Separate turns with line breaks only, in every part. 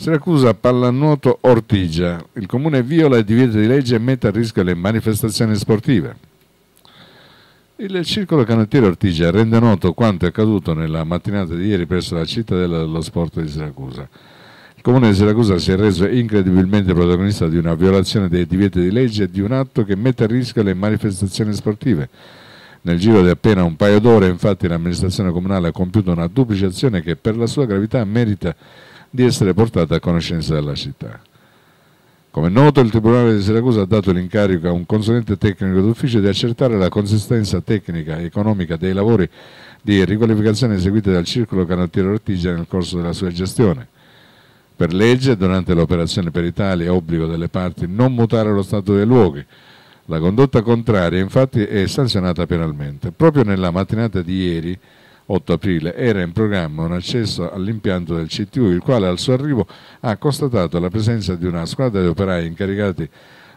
Siracusa pallanuoto Ortigia. Il comune viola il divieto di legge e mette a rischio le manifestazioni sportive. Il circolo canottiere Ortigia rende noto quanto è accaduto nella mattinata di ieri presso la cittadella dello sport di Siracusa. Il comune di Siracusa si è reso incredibilmente protagonista di una violazione dei divieti di legge e di un atto che mette a rischio le manifestazioni sportive. Nel giro di appena un paio d'ore infatti l'amministrazione comunale ha compiuto una duplice azione che per la sua gravità merita di essere portata a conoscenza della città. Come noto, il Tribunale di Siracusa ha dato l'incarico a un consulente tecnico d'ufficio di accertare la consistenza tecnica e economica dei lavori di riqualificazione eseguiti dal Circolo Canottiero Ortigia nel corso della sua gestione. Per legge, durante l'operazione per Italia, è obbligo delle parti non mutare lo stato dei luoghi. La condotta contraria, infatti, è sanzionata penalmente. Proprio nella mattinata di ieri, 8 aprile era in programma un accesso all'impianto del CTU, il quale al suo arrivo ha constatato la presenza di una squadra di operai incaricati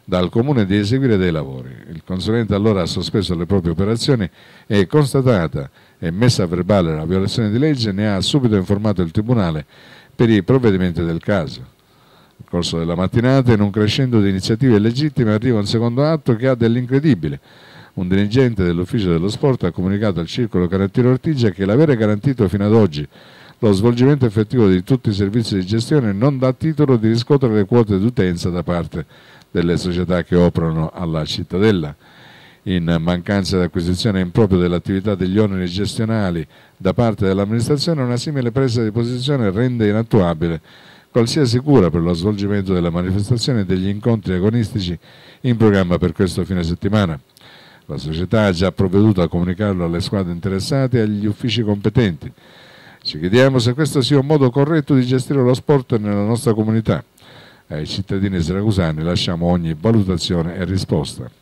dal comune di eseguire dei lavori. Il consulente allora ha sospeso le proprie operazioni e constatata e messa a verbale la violazione di legge ne ha subito informato il Tribunale per i provvedimenti del caso. Nel corso della mattinata, in un crescendo di iniziative legittime, arriva un secondo atto che ha dell'incredibile un dirigente dell'Ufficio dello Sport ha comunicato al Circolo Carattiero Ortigia che l'avere garantito fino ad oggi lo svolgimento effettivo di tutti i servizi di gestione non dà titolo di riscuotere le quote d'utenza da parte delle società che operano alla cittadella. In mancanza di acquisizione impropria dell'attività degli oneri gestionali da parte dell'amministrazione, una simile presa di posizione rende inattuabile qualsiasi cura per lo svolgimento della manifestazione e degli incontri agonistici in programma per questo fine settimana. La società ha già provveduto a comunicarlo alle squadre interessate e agli uffici competenti. Ci chiediamo se questo sia un modo corretto di gestire lo sport nella nostra comunità. Ai cittadini siracusani lasciamo ogni valutazione e risposta.